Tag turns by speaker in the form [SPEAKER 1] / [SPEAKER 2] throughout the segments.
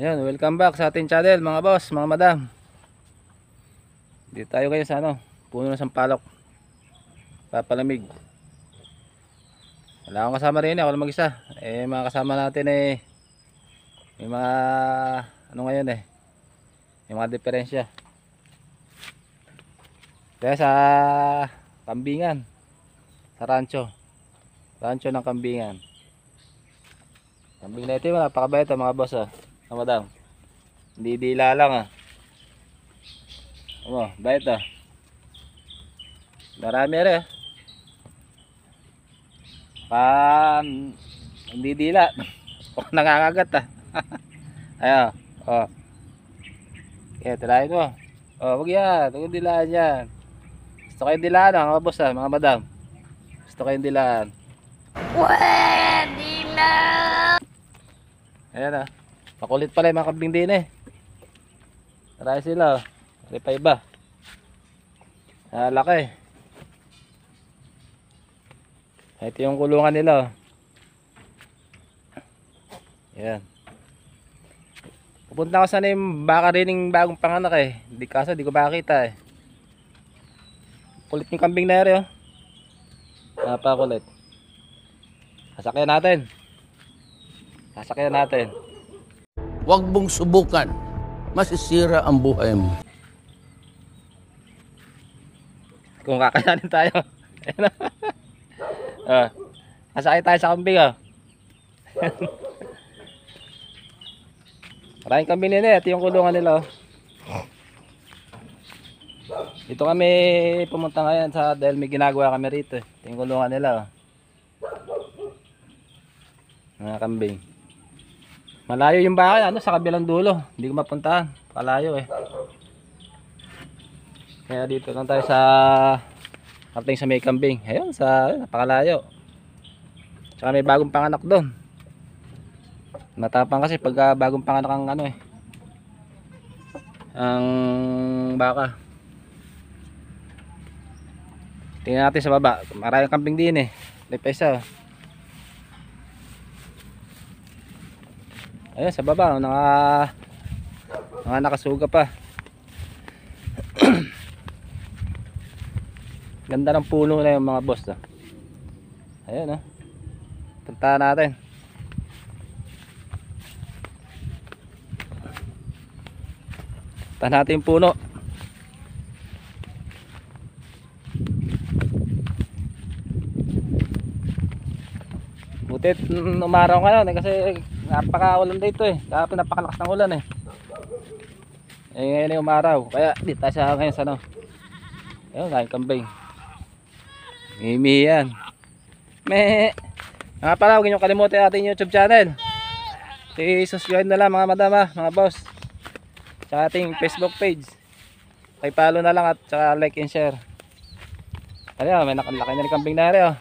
[SPEAKER 1] Ayan, welcome back sa ating channel mga boss, mga madam. Dito tayo kayo sa ano, puno ng sampalok. Papalamig. Wala akong kasama rin, ako lang mag-isa. Eh, mga kasama natin eh, may mga, ano ngayon eh, may mga diferensya. Kaya sa kambingan, sa rancho. Rancho ng kambingan. Kambing na ito, napakabait ah, mga boss ah. Ah, madam. Hindi dila lang ah. Oh, bait ah. Marami rin ah. ah. Pa, hindi dila. Oh, nangangagat ah. Ayo, oh. Okay, oh. tirahin mo. Oh, wag yan. Huwag dilaan yan. Gusto kayong dilaan ah, mga boss ah, mga madam. Gusto kayong dilaan. Pwede na! Ayan ah. Makulit pala yung mga kambing din eh. Marami sila. Marami pa iba. Ah, laki. Ito yung kulungan nila. Oh. Yan. Pupunta ako sana yung baka rin yung bagong panganak eh. Hindi kaso hindi ko makita eh. Kulit yung kambing na yari oh. Napakulit. Sasakyan natin. Sasakyan natin. Huwag mong subukan. Masisira ang buhay mo. Kung kakayanin tayo. Ayan na. Uh, Nasakit tayo sa kambing oh. Maraming kambing nila. Eh. Ito yung kulungan nila oh. Dito kami pumunta ngayon sa dahil may ginagawa kami rito. Eh. Ito yung kulungan nila oh. Mga kambing. Malayo yung bahay, ano, sa kabilang dulo. Hindi ko mapuntahan. Palayo eh. Kaya dito lang tayo sa Karting sa may kambing. Ayun, sa napakalayo. Tsaka may bagong panganak doon. Matapang kasi pagka ah, bagong panganak ang ano eh. Ang baka. Tingnan natin sa baba. Maraming kambing din eh. Lipesa. pesa. ayun sa baba oh, naka, naka nakasuga pa ganda ng puno na yung mga boss ah. ayun oh. Ah. punta natin punta natin yung puno buti umaraw ngayon eh, kasi napakaulan dito eh kahapon napakalakas ng ulan eh eh ngayon ay umaraw kaya di tayo sa ngayon sa ano ayun kain kambing ngimi yan me mga pala huwag niyong kalimutan ating youtube channel i-subscribe na lang mga madama mga boss sa ating facebook page kay follow na lang at saka like and share ano may nakalaki na ni kambing na rin oh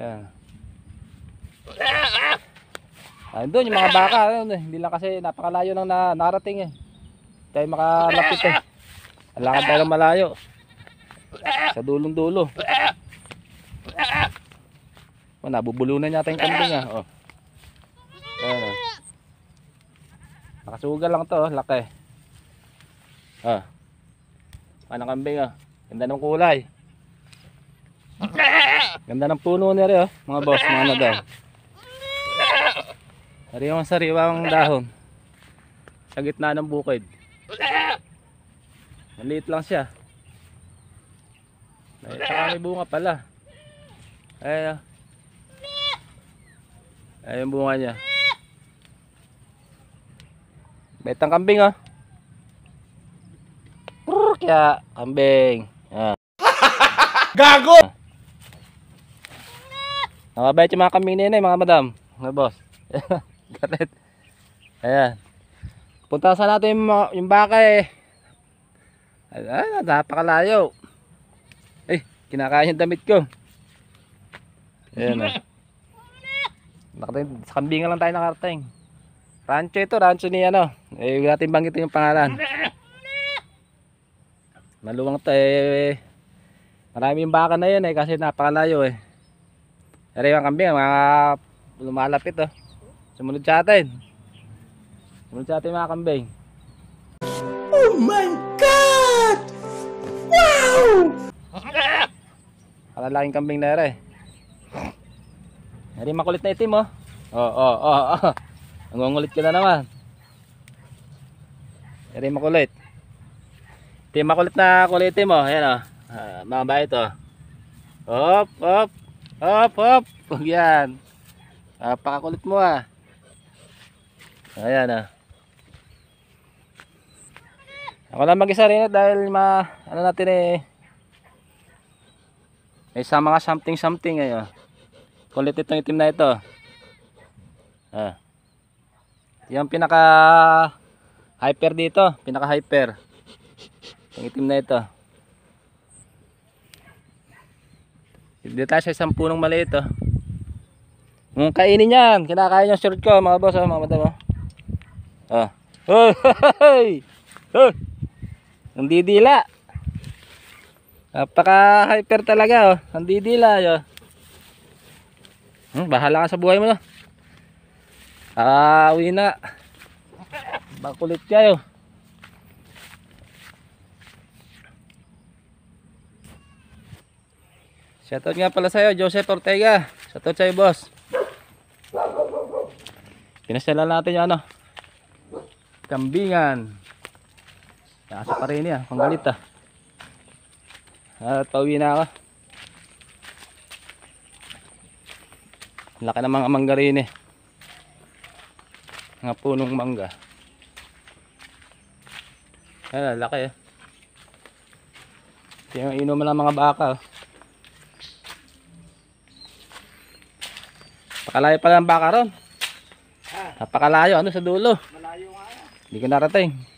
[SPEAKER 1] yeah. Ayun doon yung mga baka, ayun, eh. hindi lang kasi napakalayo nang na, narating eh. Tayo makalapit eh. Alakad tayo ng malayo. Sa dulong dulo. Oh, nabubulunan yata yung kambing ah. Oh. Ayun, oh. Nakasugal lang to, oh. laki. Ah. Oh. Anong kambing ah. Ganda ng kulay. Ganda ng puno nila oh, mga boss, mga nadal. Ano Sariwang sariwang dahon. Sa gitna ng bukid. Maliit lang siya. May parami bunga pala. Ay. Ah. Ay yung bunga niya. Betang kambing ah. Prr, kaya kambing. Ah. Gago! Nakabait yung mga kambing nina, eh, mga madam. Mga boss. Garet. Ayan. Puntasan natin yung, yung baka eh. Ay, napakalayo. Eh, kinakain yung damit ko. Ayan na. Ah. Nakating, sa kambingan lang tayo nakarating. Rancho ito, rancho ni ano. Eh, huwag natin banggitin yung pangalan. Maluwang tayo eh. Marami yung baka na yun eh kasi napakalayo eh. Pero yung kambing, mga lumalapit oh. Sumunod sa atin. Sumunod sa atin mga kambing. Oh my God! Wow! Kalalaking kambing na ere. Nari makulit na itim oh. Oh, oh, oh, oh. Nangungulit ka na naman. Nari makulit. Itim makulit na kulit itim oh. Ayan oh. Uh, ah, mabait oh. Hop, hop. Hop, hop. Yan. Napakakulit mo ah. Ayan ah. Ako na mag-isa rin eh, dahil ma ano natin eh may sa mga something something eh, ayo. Kulit itong itim na ito. Ah. Yung pinaka hyper dito, pinaka hyper. Yung itim na ito. Dito tayo sa isang punong maliit oh. Kung kainin yan, kinakain yung shirt ko mga boss, oh, mga madam oh. Oh. Hoy. Oh, Hoy. Oh. Ang didila. Napaka hyper talaga oh. Ang didila yo. Hmm, bahala ka sa buhay mo no. Ah, uwi na. Bakulit kayo. Shoutout nga pala sa'yo, Joseph Ortega. Shoutout sa'yo, boss. Pinasyala natin yung ano, kambingan nasa pa rin yan panggalit ah at pauwi na ako laki ng mga mangga rin eh mga punong mangga ayan laki eh ito yung inuman ng mga baka oh. pakalayo pala ng baka ron ah. pakalayo ano sa dulo hindi ko narating.